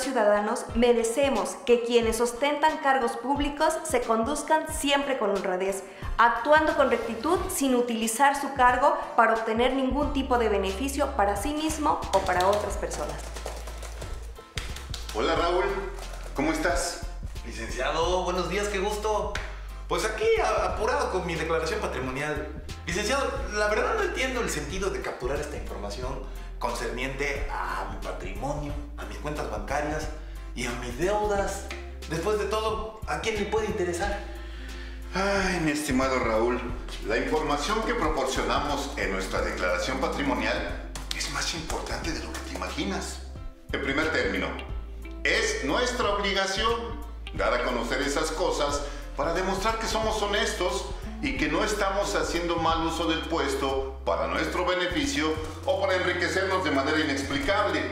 ciudadanos merecemos que quienes ostentan cargos públicos se conduzcan siempre con honradez, actuando con rectitud sin utilizar su cargo para obtener ningún tipo de beneficio para sí mismo o para otras personas. Hola Raúl, ¿cómo estás? Licenciado, buenos días, qué gusto. Pues aquí, apurado con mi declaración patrimonial. Licenciado, la verdad no entiendo el sentido de capturar esta información concerniente a mi patrimonio, a mis cuentas bancarias y a mis deudas. Después de todo, ¿a quién le puede interesar? Ay, mi estimado Raúl, la información que proporcionamos en nuestra declaración patrimonial es más importante de lo que te imaginas. En primer término, es nuestra obligación dar a conocer esas cosas para demostrar que somos honestos y que no estamos haciendo mal uso del puesto para nuestro beneficio o para enriquecernos de manera inexplicable.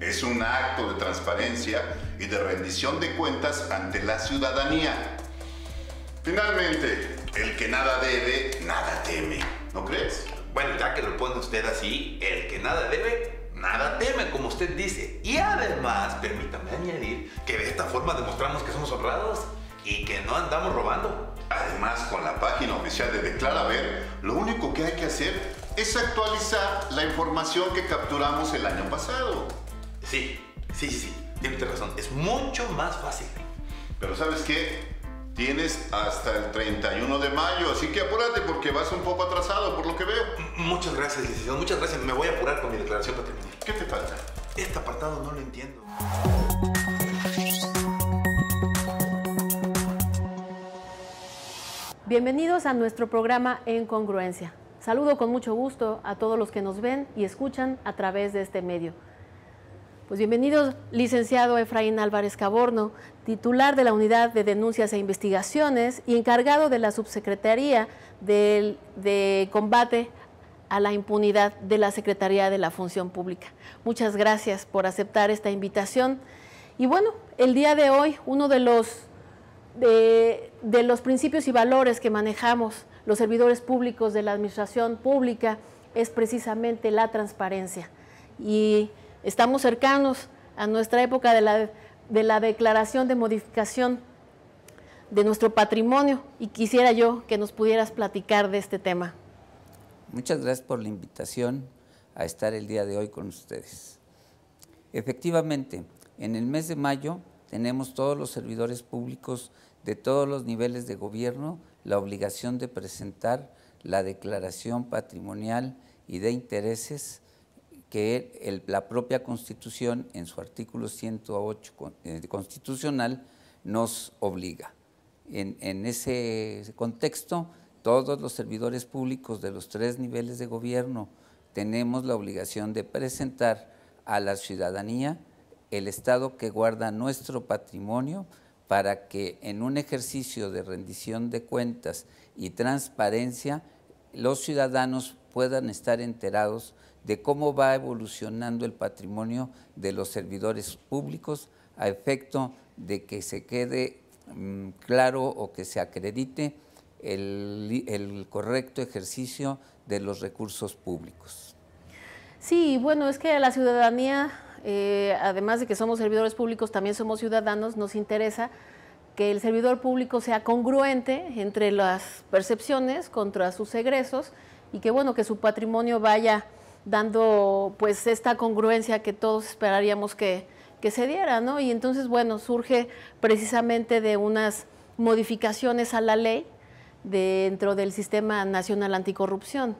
Es un acto de transparencia y de rendición de cuentas ante la ciudadanía. Finalmente, el que nada debe, nada teme. ¿No crees? Bueno, ya que lo pone usted así, el que nada debe, nada teme, como usted dice. Y además, permítame añadir que de esta forma demostramos que somos honrados y que no andamos robando. Además, con la página oficial de ver lo único que hay que hacer es actualizar la información que capturamos el año pasado. Sí, sí, sí, tienes razón. Es mucho más fácil. Pero ¿sabes qué? Tienes hasta el 31 de mayo, así que apúrate porque vas un poco atrasado por lo que veo. muchas gracias, licenciado. Muchas gracias. Me voy a apurar con mi declaración para terminar. ¿Qué te falta? Este apartado no lo entiendo. Bienvenidos a nuestro programa En Congruencia. Saludo con mucho gusto a todos los que nos ven y escuchan a través de este medio. Pues bienvenidos, licenciado Efraín Álvarez Caborno, titular de la Unidad de Denuncias e Investigaciones y encargado de la Subsecretaría del de Combate a la Impunidad de la Secretaría de la Función Pública. Muchas gracias por aceptar esta invitación. Y bueno, el día de hoy, uno de los de, los principios y valores que manejamos los servidores públicos de la administración pública es precisamente la transparencia. Y estamos cercanos a nuestra época de la, de la declaración de modificación de nuestro patrimonio y quisiera yo que nos pudieras platicar de este tema. Muchas gracias por la invitación a estar el día de hoy con ustedes. Efectivamente, en el mes de mayo tenemos todos los servidores públicos de todos los niveles de gobierno la obligación de presentar la declaración patrimonial y de intereses que la propia Constitución, en su artículo 108 eh, constitucional, nos obliga. en ese contexto, todos los servidores públicos de los tres niveles de gobierno tenemos la obligación de presentar a la ciudadanía el estado que guarda nuestro patrimonio, para que en un ejercicio de rendición de cuentas y transparencia los ciudadanos puedan estar enterados de cómo va evolucionando el patrimonio de los servidores públicos a efecto de que se quede mm, claro o que se acredite el, el correcto ejercicio de los recursos públicos. Sí, bueno, es que la ciudadanía eh, además de que somos servidores públicos, también somos ciudadanos, nos interesa que el servidor público sea congruente entre las percepciones contra sus egresos y que bueno, que su patrimonio vaya dando pues esta congruencia que todos esperaríamos que, se diera, ¿no? Y entonces, bueno, surge precisamente de unas modificaciones a la ley dentro del Sistema Nacional Anticorrupción.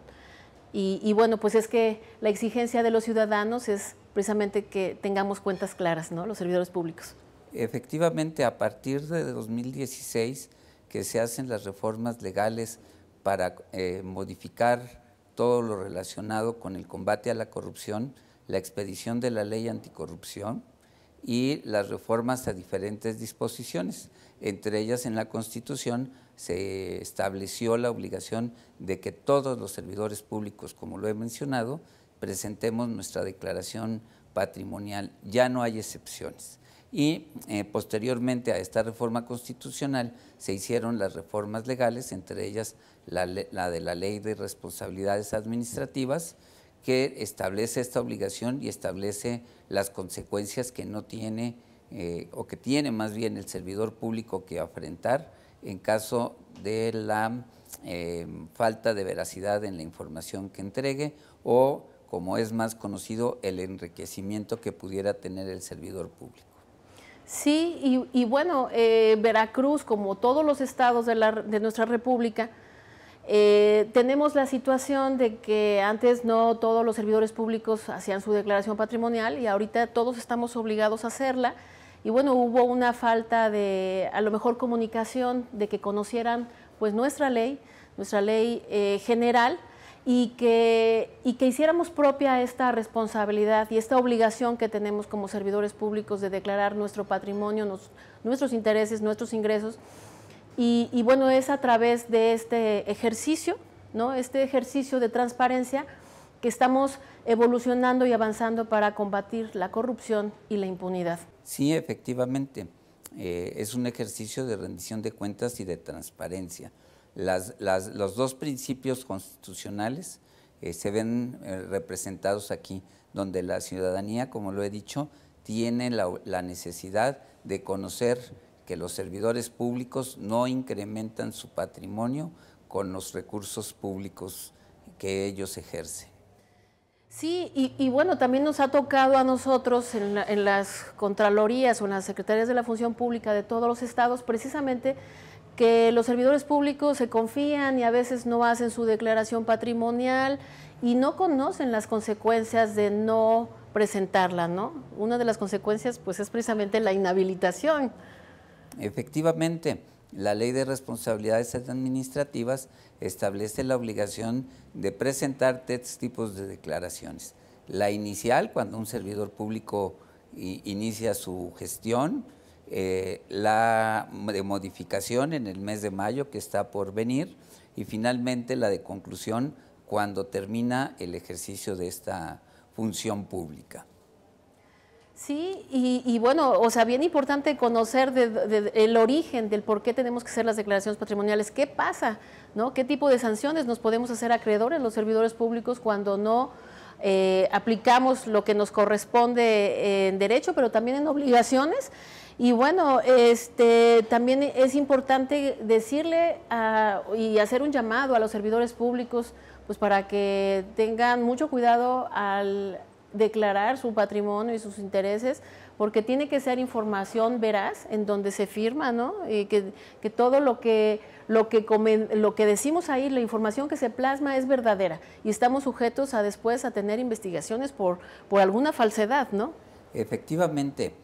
y, bueno, pues es que la exigencia de los ciudadanos es precisamente que tengamos cuentas claras, ¿no? Los servidores públicos. Efectivamente, a partir de 2016 que se hacen las reformas legales para eh, modificar todo lo relacionado con el combate a la corrupción, la expedición de la ley anticorrupción y las reformas a diferentes disposiciones. Entre ellas en la Constitución se estableció la obligación de que todos los servidores públicos, como lo he mencionado, presentemos nuestra declaración patrimonial. Ya no hay excepciones. Y eh, posteriormente a esta reforma constitucional se hicieron las reformas legales, entre ellas la, de la Ley de Responsabilidades Administrativas, que establece esta obligación y establece las consecuencias que no tiene eh, o que tiene más bien el servidor público que afrontar en caso de la eh, falta de veracidad en la información que entregue o como es más conocido, el enriquecimiento que pudiera tener el servidor público. Sí, y, bueno, eh, Veracruz, como todos los estados de, nuestra República, eh, tenemos la situación de que antes no todos los servidores públicos hacían su declaración patrimonial y ahorita todos estamos obligados a hacerla. Y bueno, hubo una falta de, a lo mejor, comunicación, de que conocieran pues nuestra ley, nuestra ley eh, general, y que, hiciéramos propia esta responsabilidad y esta obligación que tenemos como servidores públicos de declarar nuestro patrimonio, nuestros intereses, nuestros ingresos. Y, bueno, es a través de este ejercicio, ¿no? este ejercicio de transparencia que estamos evolucionando y avanzando para combatir la corrupción y la impunidad. Sí, efectivamente, eh, es un ejercicio de rendición de cuentas y de transparencia los dos principios constitucionales eh, se ven eh, representados aquí, donde la ciudadanía, como lo he dicho, tiene la, necesidad de conocer que los servidores públicos no incrementan su patrimonio con los recursos públicos que ellos ejercen. Sí, y, bueno, también nos ha tocado a nosotros en, en las Contralorías o en las Secretarías de la Función Pública de todos los estados, precisamente que los servidores públicos se confían y a veces no hacen su declaración patrimonial y no conocen las consecuencias de no presentarla, ¿no? Una de las consecuencias pues es precisamente la inhabilitación. Efectivamente, la Ley de Responsabilidades Administrativas establece la obligación de presentar tres tipos de declaraciones. La inicial, cuando un servidor público inicia su gestión, eh, la de modificación en el mes de mayo que está por venir y finalmente la de conclusión cuando termina el ejercicio de esta función pública. Sí, y, bueno, o sea, bien importante conocer el origen del por qué tenemos que hacer las declaraciones patrimoniales. ¿Qué pasa? ¿no? ¿Qué tipo de sanciones nos podemos hacer acreedores los servidores públicos cuando no eh, aplicamos lo que nos corresponde en derecho, pero también en obligaciones? Y bueno, este, también es importante decirle y hacer un llamado a los servidores públicos pues para que tengan mucho cuidado al declarar su patrimonio y sus intereses, porque tiene que ser información veraz en donde se firma, ¿no? Y que, todo lo que, lo, que lo que decimos ahí, la información que se plasma es verdadera y estamos sujetos a después a tener investigaciones por, por alguna falsedad, ¿no? Efectivamente.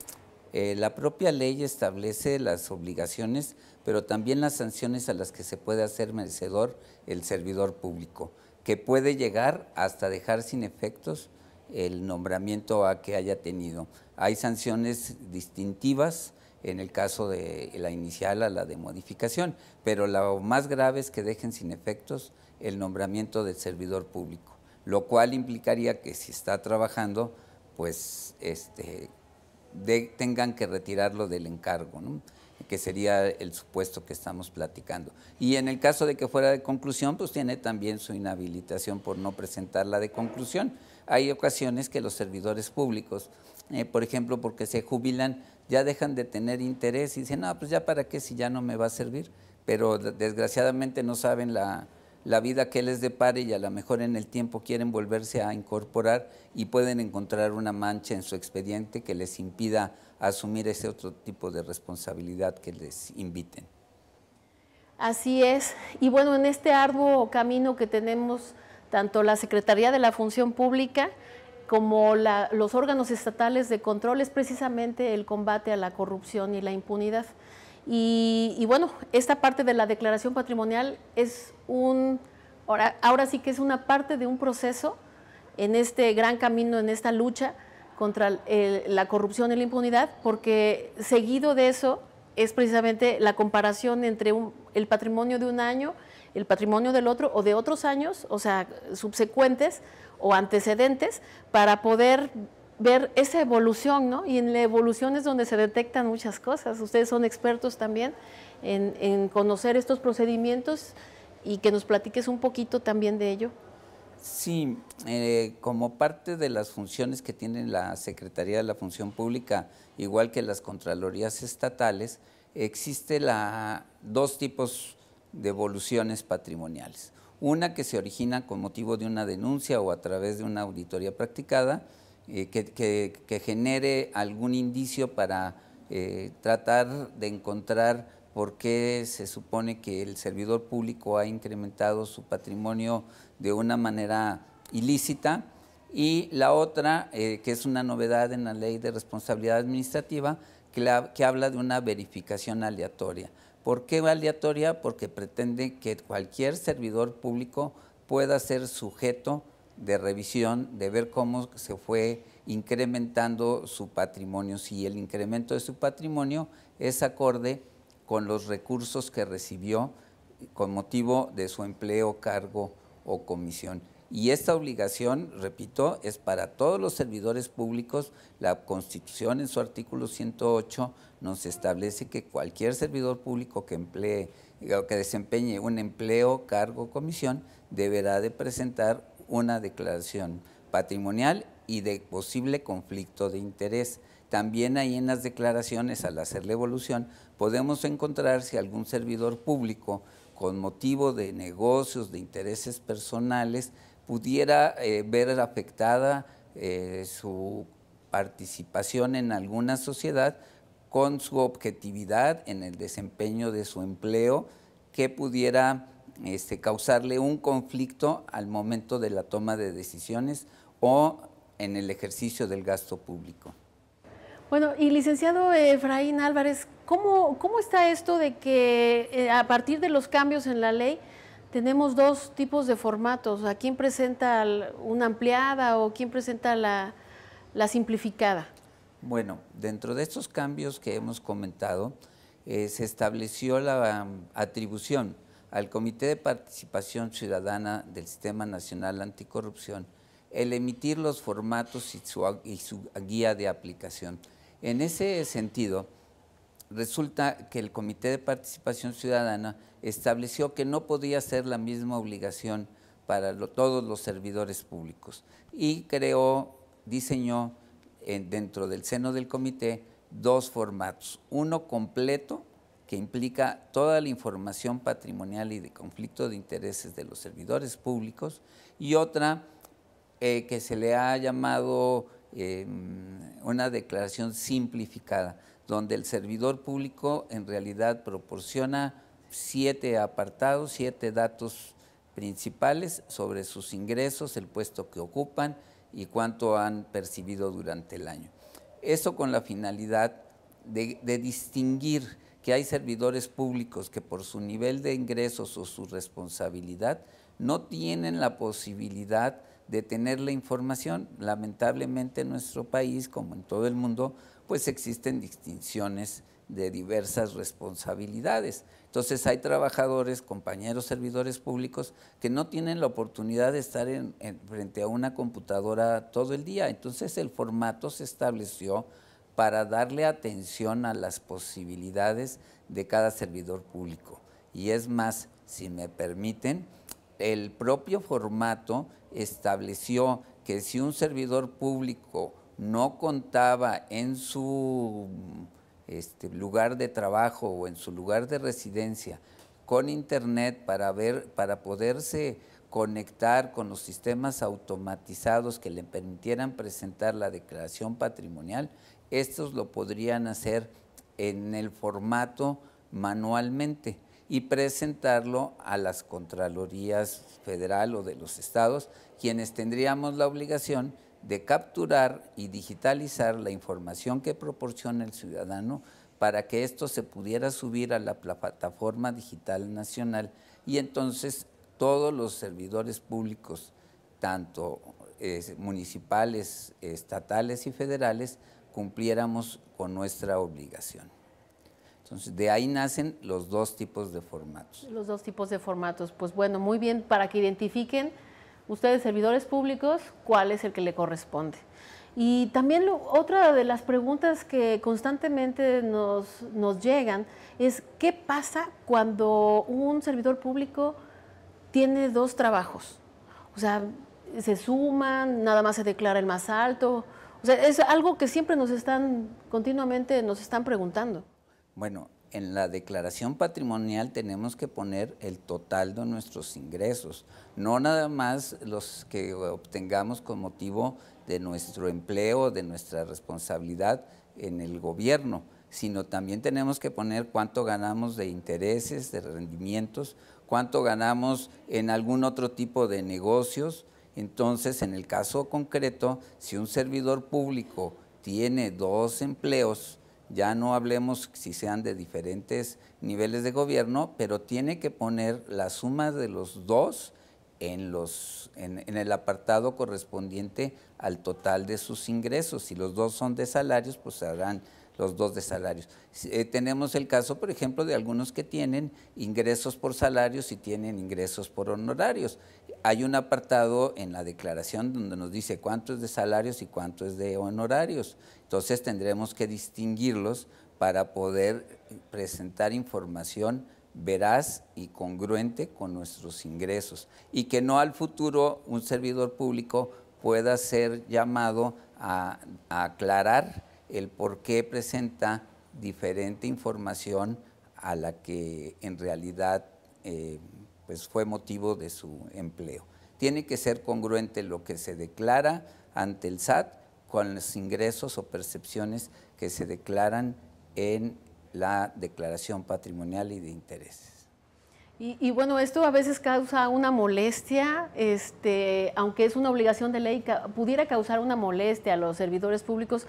Eh, la propia ley establece las obligaciones, pero también las sanciones a las que se puede hacer merecedor el servidor público, que puede llegar hasta dejar sin efectos el nombramiento a que haya tenido. Hay sanciones distintivas en el caso de la inicial a la de modificación, pero lo más grave es que dejen sin efectos el nombramiento del servidor público, lo cual implicaría que si está trabajando, pues este, tengan que retirarlo del encargo, que sería el supuesto que estamos platicando. Y en el caso de que fuera de conclusión, pues tiene también su inhabilitación por no presentarla de conclusión. Hay ocasiones que los servidores públicos, eh, por ejemplo, porque se jubilan, ya dejan de tener interés y dicen, no, pues ya para qué si ya no me va a servir, pero desgraciadamente no saben la, la vida que les depare y a lo mejor en el tiempo quieren volverse a incorporar y pueden encontrar una mancha en su expediente que les impida asumir ese otro tipo de responsabilidad que les inviten. Así es. Y bueno, en este arduo camino que tenemos tanto la Secretaría de la Función Pública como los órganos estatales de control es precisamente el combate a la corrupción y la impunidad. Y, bueno, esta parte de la declaración patrimonial es un, ahora, sí que es una parte de un proceso en este gran camino, en esta lucha contra la corrupción y la impunidad, porque seguido de eso es precisamente la comparación entre el patrimonio de un año, el patrimonio del otro o de otros años, o sea, subsecuentes o antecedentes, para poder ver esa evolución, ¿no? Y en la evolución es donde se detectan muchas cosas. Ustedes son expertos también en, conocer estos procedimientos y que nos platiques un poquito también de ello. Sí, eh, como parte de las funciones que tiene la Secretaría de la Función Pública, igual que las Contralorías Estatales, existe la, dos tipos de evoluciones patrimoniales. Una que se origina con motivo de una denuncia o a través de una auditoría practicada eh, que, genere algún indicio para eh, tratar de encontrar por qué se supone que el servidor público ha incrementado su patrimonio de una manera ilícita. Y la otra, eh, que es una novedad en la ley de responsabilidad administrativa, que, que habla de una verificación aleatoria. ¿Por qué aleatoria? Porque pretende que cualquier servidor público pueda ser sujeto de revisión, de ver cómo se fue incrementando su patrimonio, si el incremento de su patrimonio es acorde con los recursos que recibió con motivo de su empleo, cargo o comisión. Y esta obligación, repito, es para todos los servidores públicos. La Constitución en su artículo 108 nos establece que cualquier servidor público que emplee que desempeñe un empleo, cargo o comisión deberá de presentar una declaración patrimonial y de posible conflicto de interés. También ahí en las declaraciones, al hacer la evolución, podemos encontrar si algún servidor público con motivo de negocios, de intereses personales, pudiera eh, ver afectada eh, su participación en alguna sociedad con su objetividad en el desempeño de su empleo, que pudiera este, causarle un conflicto al momento de la toma de decisiones o en el ejercicio del gasto público. Bueno, y licenciado Efraín Álvarez, ¿cómo, está esto de que eh, a partir de los cambios en la ley tenemos dos tipos de formatos? ¿A quién presenta una ampliada o quién presenta la, simplificada? Bueno, dentro de estos cambios que hemos comentado, eh, se estableció la um, atribución al Comité de Participación Ciudadana del Sistema Nacional Anticorrupción el emitir los formatos y su, guía de aplicación. En ese sentido, resulta que el Comité de Participación Ciudadana estableció que no podía ser la misma obligación para todos los servidores públicos y creó, diseñó eh, dentro del seno del comité dos formatos, uno completo que implica toda la información patrimonial y de conflicto de intereses de los servidores públicos, y otra eh, que se le ha llamado em, una declaración simplificada, donde el servidor público en realidad proporciona siete apartados, siete datos principales sobre sus ingresos, el puesto que ocupan y cuánto han percibido durante el año. Eso con la finalidad de distinguir que hay servidores públicos que por su nivel de ingresos o su responsabilidad no tienen la posibilidad de tener la información. Lamentablemente en nuestro país, como en todo el mundo, pues existen distinciones de diversas responsabilidades. Entonces hay trabajadores, compañeros, servidores públicos que no tienen la oportunidad de estar frente a una computadora todo el día. Entonces el formato se estableció para darle atención a las posibilidades de cada servidor público. Y es más, si me permiten, el propio formato estableció que si un servidor público no contaba en su este, lugar de trabajo o en su lugar de residencia con internet para ver, para poderse conectar con los sistemas automatizados que le permitieran presentar la declaración patrimonial, estos lo podrían hacer en el formato manualmente y presentarlo a las Contralorías Federal o de los estados, quienes tendríamos la obligación de capturar y digitalizar la información que proporciona el ciudadano para que esto se pudiera subir a la plataforma digital nacional y entonces todos los servidores públicos, tanto eh, municipales, estatales y federales, cumpliéramos con nuestra obligación. Entonces, de ahí nacen los dos tipos de formatos. Los dos tipos de formatos. Pues bueno, muy bien, para que identifiquen ustedes, servidores públicos, cuál es el que le corresponde. Y también otra de las preguntas que constantemente nos, nos llegan es, ¿qué pasa cuando un servidor público tiene dos trabajos? O sea, se suman, nada más se declara el más alto o sea, es algo que siempre nos están, continuamente nos están preguntando. Bueno, en la declaración patrimonial tenemos que poner el total de nuestros ingresos, no nada más los que obtengamos con motivo de nuestro empleo, de nuestra responsabilidad en el gobierno, sino también tenemos que poner cuánto ganamos de intereses, de rendimientos, cuánto ganamos en algún otro tipo de negocios, entonces, en el caso concreto, si un servidor público tiene dos empleos, ya no hablemos si sean de diferentes niveles de gobierno, pero tiene que poner la suma de los dos en, el apartado correspondiente al total de sus ingresos. Si los dos son de salarios, pues harán los dos de salarios. Eh, tenemos el caso, por ejemplo, de algunos que tienen ingresos por salarios y tienen ingresos por honorarios hay un apartado en la declaración donde nos dice cuánto es de salarios y cuánto es de honorarios. Entonces tendremos que distinguirlos para poder presentar información veraz y congruente con nuestros ingresos y que no al futuro un servidor público pueda ser llamado a, aclarar el por qué presenta diferente información a la que en realidad eh, pues fue motivo de su empleo. Tiene que ser congruente lo que se declara ante el SAT con los ingresos o percepciones que se declaran en la declaración patrimonial y de intereses. Y, bueno, esto a veces causa una molestia, este, aunque es una obligación de ley, pudiera causar una molestia a los servidores públicos,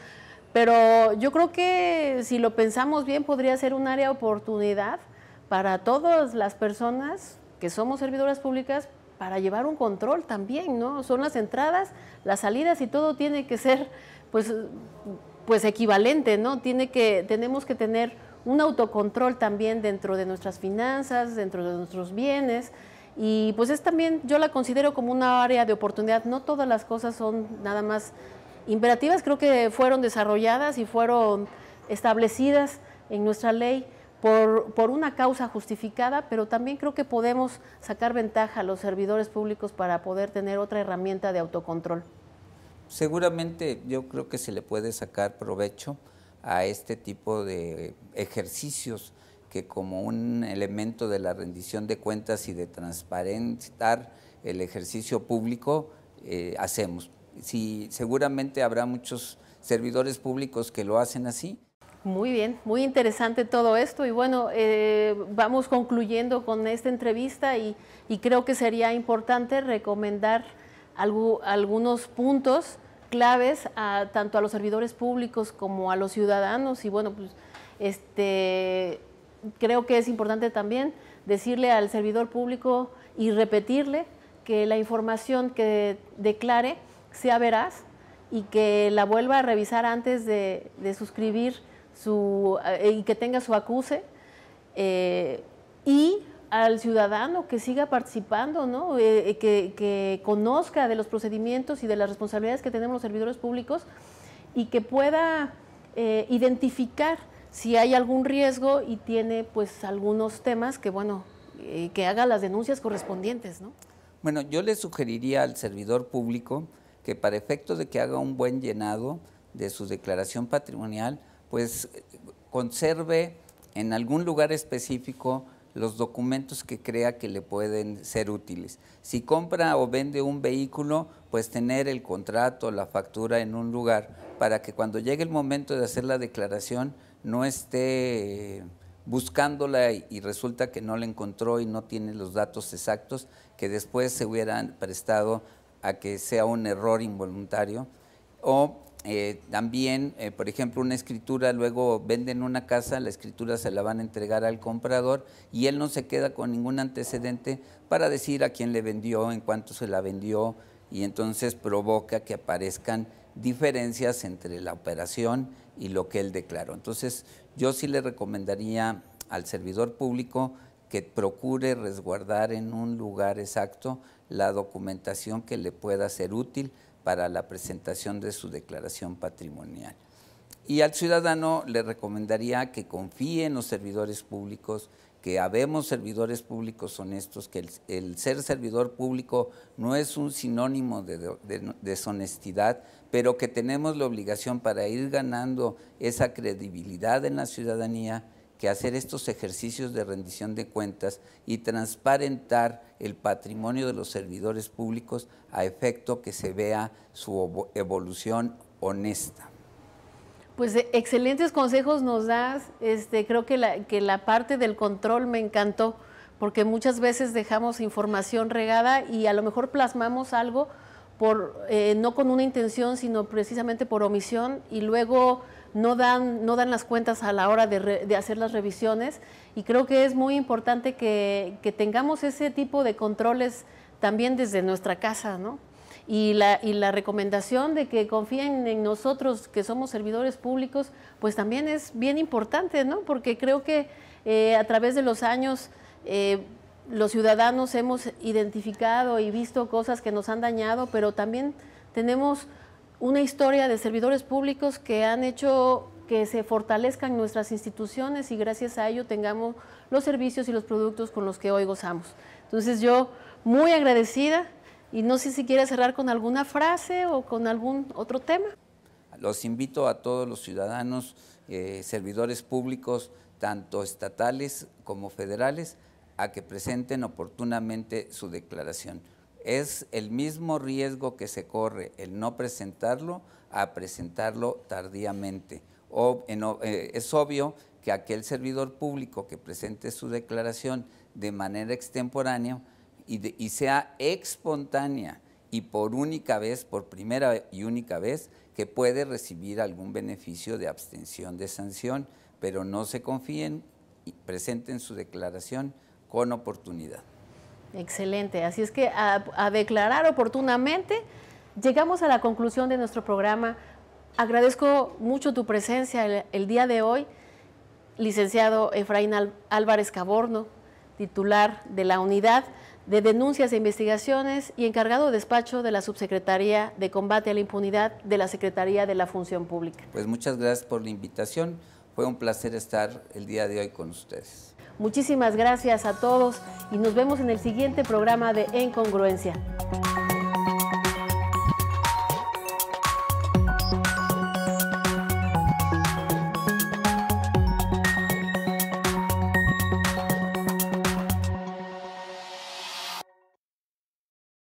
pero yo creo que si lo pensamos bien podría ser un área de oportunidad para todas las personas que somos servidoras públicas para llevar un control también, ¿no? Son las entradas, las salidas y todo tiene que ser pues, pues equivalente, ¿no? Tiene que, tenemos que tener un autocontrol también dentro de nuestras finanzas, dentro de nuestros bienes. Y pues es también, yo la considero como una área de oportunidad. No todas las cosas son nada más imperativas, creo que fueron desarrolladas y fueron establecidas en nuestra ley por, una causa justificada, pero también creo que podemos sacar ventaja a los servidores públicos para poder tener otra herramienta de autocontrol. Seguramente yo creo que se le puede sacar provecho a este tipo de ejercicios que como un elemento de la rendición de cuentas y de transparentar el ejercicio público eh, hacemos. Si seguramente habrá muchos servidores públicos que lo hacen así. Muy bien, muy interesante todo esto y bueno, eh, vamos concluyendo con esta entrevista y, creo que sería importante recomendar algunos puntos claves tanto a los servidores públicos como a los ciudadanos y bueno, pues este, creo que es importante también decirle al servidor público y repetirle que la información que declare sea veraz y que la vuelva a revisar antes de, de suscribir su, eh, y que tenga su acuse. Eh, y al ciudadano que siga participando, ¿no? Eh, que, conozca de los procedimientos y de las responsabilidades que tenemos los servidores públicos y que pueda identificar si hay algún riesgo y tiene pues algunos temas que bueno, que haga las denuncias correspondientes. ¿no? Bueno, yo le sugeriría al servidor público que para efecto de que haga un buen llenado de su declaración patrimonial, pues conserve en algún lugar específico los documentos que crea que le pueden ser útiles. Si compra o vende un vehículo, pues tener el contrato, la factura en un lugar, para que cuando llegue el momento de hacer la declaración no esté eh, buscándola y resulta que no la encontró y no tiene los datos exactos que después se hubieran prestado a que sea un error involuntario o eh, también, eh, por ejemplo, una escritura, luego venden una casa, la escritura se la van a entregar al comprador y él no se queda con ningún antecedente para decir a quién le vendió, en cuánto se la vendió y entonces provoca que aparezcan diferencias entre la operación y lo que él declaró. Entonces, yo sí le recomendaría al servidor público que procure resguardar en un lugar exacto la documentación que le pueda ser útil para la presentación de su declaración patrimonial. Y al ciudadano le recomendaría que confíe en los servidores públicos, que habemos servidores públicos honestos, que el, ser servidor público no es un sinónimo de, deshonestidad, pero que tenemos la obligación para ir ganando esa credibilidad en la ciudadanía que hacer estos ejercicios de rendición de cuentas y transparentar el patrimonio de los servidores públicos a efecto que se vea su evolución honesta. Pues eh, excelentes consejos nos das. Este, creo que la, que la parte del control me encantó, porque muchas veces dejamos información regada y a lo mejor plasmamos algo por, eh, no con una intención, sino precisamente por omisión y luego no dan, las cuentas a la hora de, hacer las revisiones y creo que es muy importante que, tengamos ese tipo de controles también desde nuestra casa, ¿no? Y la, recomendación de que confíen en nosotros que somos servidores públicos, pues también es bien importante, ¿no? Porque creo que eh, a través de los años... Eh, los ciudadanos hemos identificado y visto cosas que nos han dañado, pero también tenemos una historia de servidores públicos que han hecho que se fortalezcan nuestras instituciones y gracias a ello tengamos los servicios y los productos con los que hoy gozamos. Entonces yo muy agradecida y no sé si quiere cerrar con alguna frase o con algún otro tema. Los invito a todos los ciudadanos, eh, servidores públicos, tanto estatales como federales, a que presenten oportunamente su declaración es el mismo riesgo que se corre el no presentarlo a presentarlo tardíamente. Eh, es obvio que aquel servidor público que presente su declaración de manera extemporánea y, y sea espontánea y por única vez, por primera y única vez, que puede recibir algún beneficio de abstención de sanción, pero no se confíen y presenten su declaración con oportunidad. Excelente. Así es que a, declarar oportunamente, llegamos a la conclusión de nuestro programa. Agradezco mucho tu presencia el día de hoy, licenciado Efraín Álvarez Caborno, titular de la Unidad de Denuncias e Investigaciones y encargado de despacho de la Subsecretaría de Combate a la Impunidad de la Secretaría de la Función Pública. Pues muchas gracias por la invitación. Fue un placer estar el día de hoy con ustedes. Muchísimas gracias a todos y nos vemos en el siguiente programa de En Congruencia.